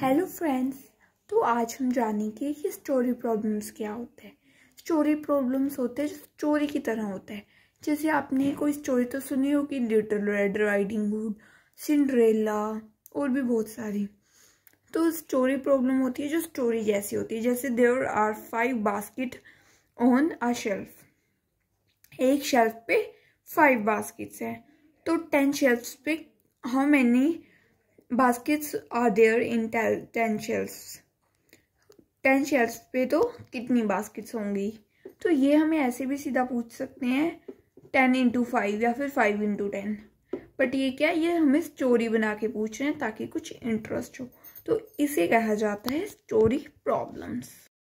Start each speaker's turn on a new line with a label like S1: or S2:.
S1: hello friends तो आज हम जानेंगे कि स्टोरी प्रॉब्लम्स क्या होते हैं स्टोरी प्रॉब्लम्स होते हैं जो स्टोरी की तरह होते हैं जैसे आपने कोई स्टोरी तो सुनी होगी little red riding hood Cinderella और भी बहुत सारी तो स्टोरी प्रॉब्लम होती है जो स्टोरी जैसी होती है जैसे there are five basket on a shelf एक शेल्फ पे फाइव बास्किट्स हैं तो टेन शेल्फ्स पे how many baskets are there in ten shells ten shells पे तो कितनी बास्केट्स होंगी तो ये हमें ऐसे भी सीधा पूछ सकते हैं टेन इंटू फाइव या फिर फाइव इंटू टेन बट ये क्या ये हमें स्टोरी बना के पूछ रहे हैं ताकि कुछ इंटरेस्ट हो तो इसे कहा जाता है स्टोरी प्रॉब्लम्स